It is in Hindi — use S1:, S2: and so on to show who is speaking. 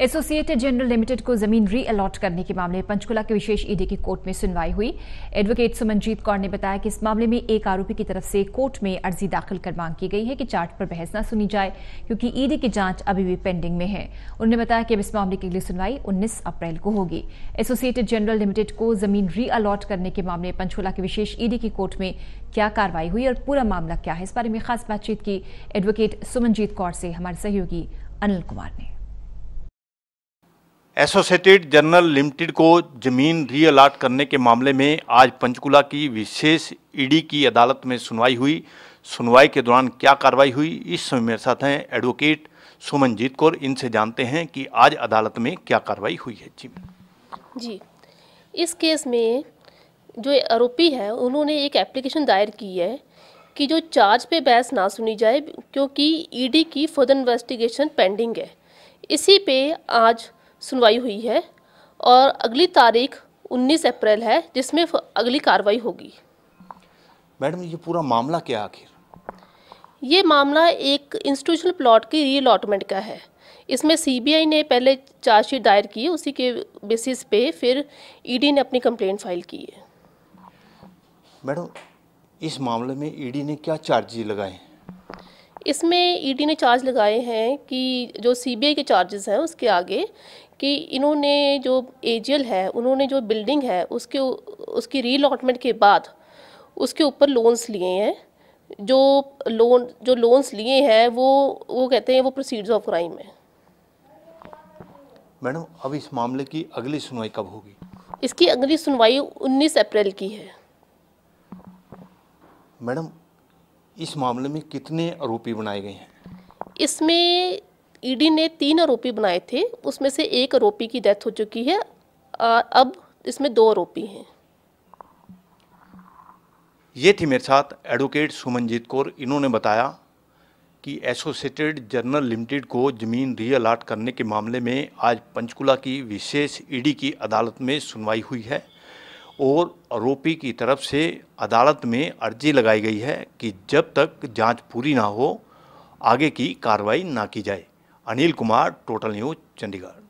S1: एसोसिएटेड जनरल लिमिटेड को जमीन री अलॉट करने के मामले पंचकुला के विशेष ईडी e की कोर्ट में सुनवाई हुई एडवोकेट सुमनजीत कौर ने बताया कि इस मामले में एक आरोपी की तरफ से कोर्ट में अर्जी दाखिल कर मांग की गई है कि चार्ट पर बहस न सुनी जाए क्योंकि ईडी e की जांच अभी भी पेंडिंग में है उन्होंने बताया कि अब इस मामले की अगली सुनवाई उन्नीस अप्रैल को होगी एसोसिएटेड जनरल लिमिटेड को जमीन री अलॉट करने के मामले पंचकुला के विशेष ईडी e की कोर्ट में क्या कार्रवाई हुई और पूरा मामला क्या है इस बारे में खास बातचीत की एडवोकेट सुमनजीत कौर से हमारे सहयोगी अनिल कुमार ने
S2: एसोसिएटेड जनरल लिमिटेड को जमीन री अलाट करने के मामले में आज पंचकुला की विशेष ईडी की अदालत में सुनवाई हुई सुनवाई के दौरान क्या कार्रवाई हुई इस समय मेरे साथ हैं एडवोकेट सुमनजीत कौर इनसे जानते हैं कि आज अदालत में क्या कार्रवाई हुई है जी
S3: जी इस केस में जो आरोपी है उन्होंने एक एप्लीकेशन दायर की है कि जो चार्ज पे बहस ना सुनी जाए क्योंकि ईडी की फर्दर इन्वेस्टिगेशन पेंडिंग है इसी पे आज सुनवाई हुई है और अगली तारीख 19 अप्रैल है जिसमें अगली कार्रवाई होगी
S2: मैडम ये पूरा मामला क्या आखिर
S3: ये मामला एक इंस्टीट्यूशनल प्लॉट की री अलॉटमेंट का है इसमें सीबीआई ने पहले चार्जशीट दायर की उसी के बेसिस पे फिर ईडी ने अपनी कंप्लेंट फाइल की है
S2: मैडम इस मामले में ईडी ने क्या चार्जेज लगाए हैं
S3: इसमें ईडी e ने चार्ज लगाए हैं कि जो सीबीआई के चार्जेस हैं उसके आगे कि इन्होंने जो एजीएल है उन्होंने जो बिल्डिंग है उसके उसकी रीलॉटमेंट के बाद उसके ऊपर लोन्स लिए हैं जो लोन जो लोन्स लिए हैं वो वो कहते हैं वो प्रोसीड्स ऑफ क्राइम है
S2: मैडम अब इस मामले की अगली सुनवाई कब होगी
S3: इसकी अगली सुनवाई 19 अप्रैल की है
S2: मैडम इस मामले में कितने आरोपी बनाए गए हैं
S3: इसमें ईडी e ने तीन आरोपी बनाए थे उसमें से एक आरोपी की डेथ हो चुकी है आ, अब इसमें दो आरोपी हैं
S2: ये थी मेरे साथ एडवोकेट सुमनजीत कौर इन्होंने बताया कि एसोसिएटेड जर्नल लिमिटेड को जमीन री अलाट करने के मामले में आज पंचकुला की विशेष ईडी e की अदालत में सुनवाई हुई है और आरोपी की तरफ से अदालत में अर्जी लगाई गई है कि जब तक जांच पूरी ना हो आगे की कार्रवाई ना की जाए अनिल कुमार टोटल न्यूज चंडीगढ़